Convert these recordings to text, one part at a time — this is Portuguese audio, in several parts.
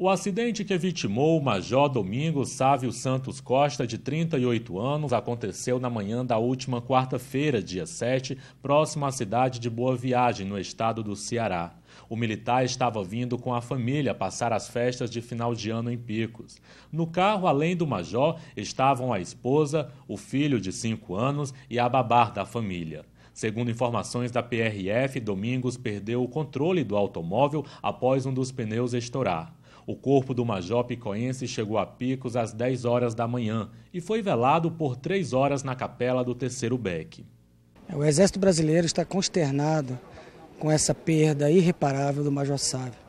O acidente que vitimou o Major Domingos Sávio Santos Costa, de 38 anos, aconteceu na manhã da última quarta-feira, dia 7, próximo à cidade de Boa Viagem, no estado do Ceará. O militar estava vindo com a família passar as festas de final de ano em Picos. No carro, além do major, estavam a esposa, o filho de 5 anos e a babar da família. Segundo informações da PRF, Domingos perdeu o controle do automóvel após um dos pneus estourar. O corpo do major picoense chegou a Picos às 10 horas da manhã e foi velado por três horas na capela do Terceiro Beck. O Exército Brasileiro está consternado com essa perda irreparável do Major Sávio.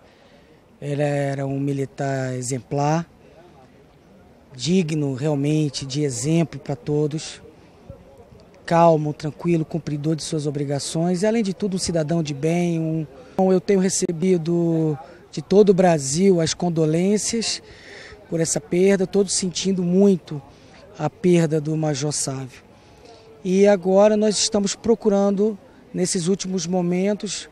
Ele era um militar exemplar, digno realmente de exemplo para todos, calmo, tranquilo, cumpridor de suas obrigações e, além de tudo, um cidadão de bem. Um... Eu tenho recebido de todo o Brasil as condolências por essa perda, todos sentindo muito a perda do Major Sávio. E agora nós estamos procurando, nesses últimos momentos,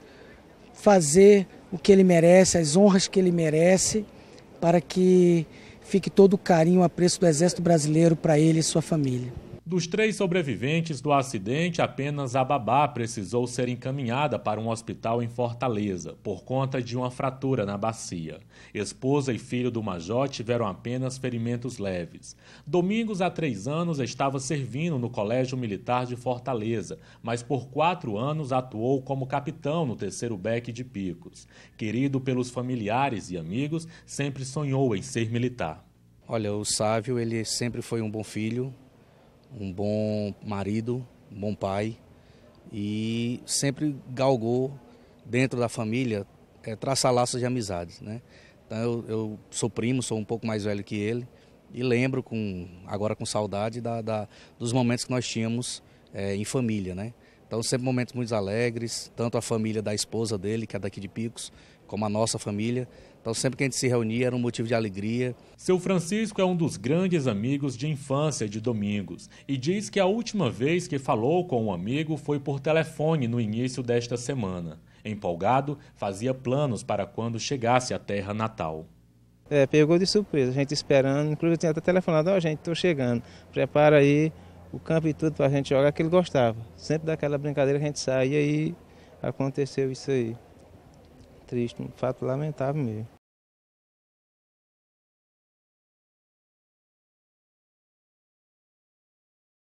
fazer o que ele merece, as honras que ele merece, para que fique todo o carinho, o apreço do Exército Brasileiro para ele e sua família. Dos três sobreviventes do acidente, apenas a babá precisou ser encaminhada para um hospital em Fortaleza, por conta de uma fratura na bacia. Esposa e filho do major tiveram apenas ferimentos leves. Domingos, há três anos, estava servindo no Colégio Militar de Fortaleza, mas por quatro anos atuou como capitão no terceiro beque de Picos. Querido pelos familiares e amigos, sempre sonhou em ser militar. Olha, o Sávio, ele sempre foi um bom filho, um bom marido, um bom pai e sempre galgou dentro da família é, traçar laços de amizades, né? Então eu, eu, sou primo, sou um pouco mais velho que ele e lembro com agora com saudade da, da dos momentos que nós tínhamos é, em família, né? Então sempre momentos muito alegres, tanto a família da esposa dele, que é daqui de Picos, como a nossa família. Então, sempre que a gente se reunia era um motivo de alegria. Seu Francisco é um dos grandes amigos de infância de Domingos e diz que a última vez que falou com um amigo foi por telefone no início desta semana. Empolgado, fazia planos para quando chegasse à terra natal. É, pegou de surpresa, a gente esperando, inclusive tinha até telefonado, ó oh, gente, tô chegando, prepara aí o campo e tudo para a gente jogar, que ele gostava. Sempre daquela brincadeira que a gente saía e aconteceu isso aí triste, um fato lamentável mesmo.